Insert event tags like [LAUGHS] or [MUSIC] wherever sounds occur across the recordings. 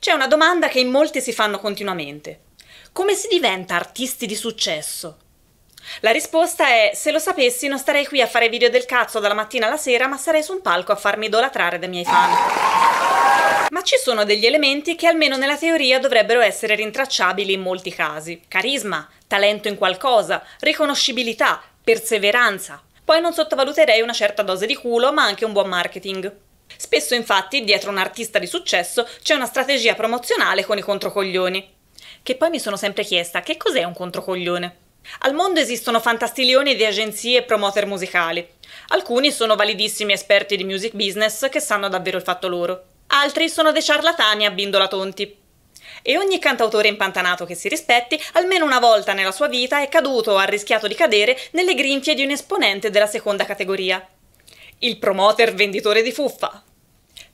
C'è una domanda che in molti si fanno continuamente. Come si diventa artisti di successo? La risposta è, se lo sapessi non starei qui a fare video del cazzo dalla mattina alla sera, ma sarei su un palco a farmi idolatrare dai miei fan. Ma ci sono degli elementi che almeno nella teoria dovrebbero essere rintracciabili in molti casi. Carisma, talento in qualcosa, riconoscibilità, perseveranza, poi non sottovaluterei una certa dose di culo, ma anche un buon marketing. Spesso infatti dietro un artista di successo c'è una strategia promozionale con i controcoglioni. Che poi mi sono sempre chiesta che cos'è un controcoglione? Al mondo esistono fantastilioni di agenzie e promoter musicali. Alcuni sono validissimi esperti di music business che sanno davvero il fatto loro. Altri sono dei ciarlatani a bindola tonti e ogni cantautore impantanato che si rispetti, almeno una volta nella sua vita è caduto o ha rischiato di cadere nelle grinfie di un esponente della seconda categoria. Il promoter venditore di fuffa.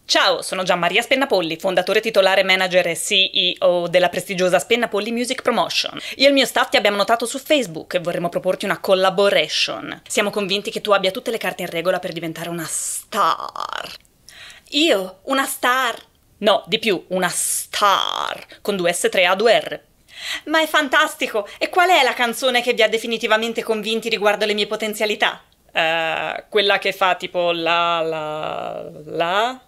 Ciao, sono Gianmaria Spennapolli, fondatore titolare, manager e CEO della prestigiosa Spennapolli Music Promotion. Io e il mio staff ti abbiamo notato su Facebook e vorremmo proporti una collaboration. Siamo convinti che tu abbia tutte le carte in regola per diventare una star. Io, una star. No, di più, una star con 2S3A2R. Ma è fantastico! E qual è la canzone che vi ha definitivamente convinti riguardo le mie potenzialità? Uh, quella che fa tipo la la la.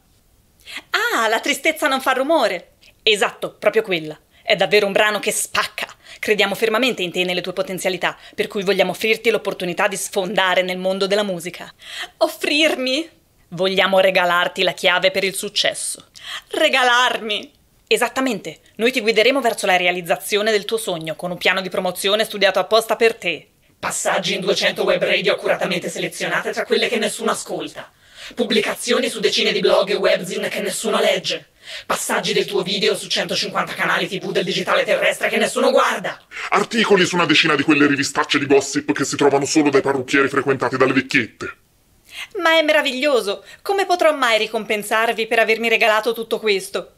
Ah, la tristezza non fa rumore! Esatto, proprio quella. È davvero un brano che spacca. Crediamo fermamente in te e nelle tue potenzialità, per cui vogliamo offrirti l'opportunità di sfondare nel mondo della musica. Offrirmi? Vogliamo regalarti la chiave per il successo. Regalarmi! Esattamente, noi ti guideremo verso la realizzazione del tuo sogno con un piano di promozione studiato apposta per te. Passaggi in 200 web radio accuratamente selezionate tra quelle che nessuno ascolta. Pubblicazioni su decine di blog e webzine che nessuno legge. Passaggi del tuo video su 150 canali TV del digitale terrestre che nessuno guarda. Articoli su una decina di quelle rivistacce di gossip che si trovano solo dai parrucchieri frequentati dalle vecchiette. Ma è meraviglioso! Come potrò mai ricompensarvi per avermi regalato tutto questo?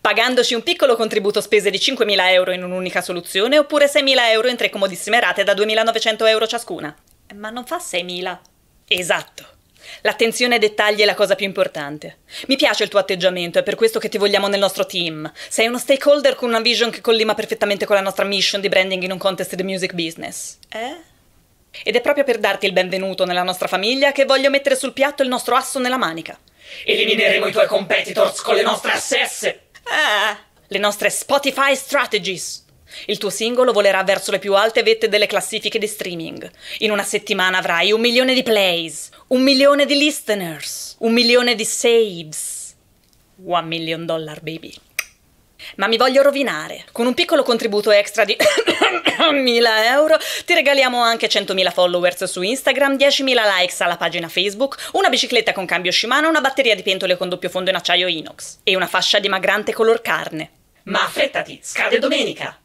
Pagandoci un piccolo contributo spese di 5.000 euro in un'unica soluzione oppure 6.000 euro in tre comodissime rate da 2.900 euro ciascuna. Ma non fa 6.000. Esatto. L'attenzione ai dettagli è la cosa più importante. Mi piace il tuo atteggiamento, è per questo che ti vogliamo nel nostro team. Sei uno stakeholder con una vision che collima perfettamente con la nostra mission di branding in un contest di music business. Eh? Ed è proprio per darti il benvenuto nella nostra famiglia che voglio mettere sul piatto il nostro asso nella manica. Elimineremo i tuoi competitors con le nostre SS! Ah, le nostre Spotify Strategies! Il tuo singolo volerà verso le più alte vette delle classifiche di streaming. In una settimana avrai un milione di plays, un milione di listeners, un milione di saves. One million dollar, baby. Ma mi voglio rovinare. Con un piccolo contributo extra di 1000 [COUGHS] euro ti regaliamo anche 100.000 followers su Instagram, 10.000 likes alla pagina Facebook, una bicicletta con cambio Shimano, una batteria di pentole con doppio fondo in acciaio inox e una fascia dimagrante color carne. Ma affrettati, scade domenica!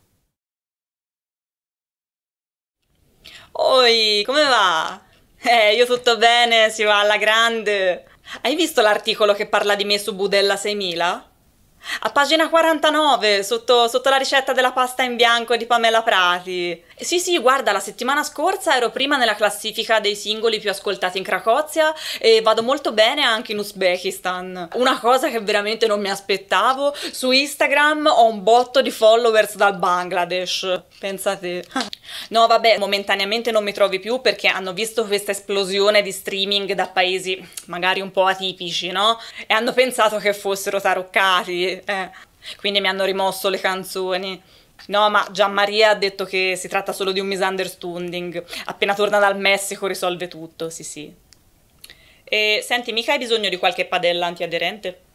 Oi, come va? Eh, io tutto bene, si va alla grande. Hai visto l'articolo che parla di me su Budella 6000? A pagina 49, sotto, sotto, la ricetta della pasta in bianco di Pamela Prati. Sì, sì, guarda, la settimana scorsa ero prima nella classifica dei singoli più ascoltati in Cracozia e vado molto bene anche in Uzbekistan. Una cosa che veramente non mi aspettavo, su Instagram ho un botto di followers dal Bangladesh, pensate. [LAUGHS] No, vabbè, momentaneamente non mi trovi più perché hanno visto questa esplosione di streaming da paesi magari un po' atipici, no? E hanno pensato che fossero taroccati eh. Quindi mi hanno rimosso le canzoni. No, ma Gianmaria ha detto che si tratta solo di un misunderstanding. Appena torna dal Messico risolve tutto, sì sì. E senti, mica hai bisogno di qualche padella antiaderente?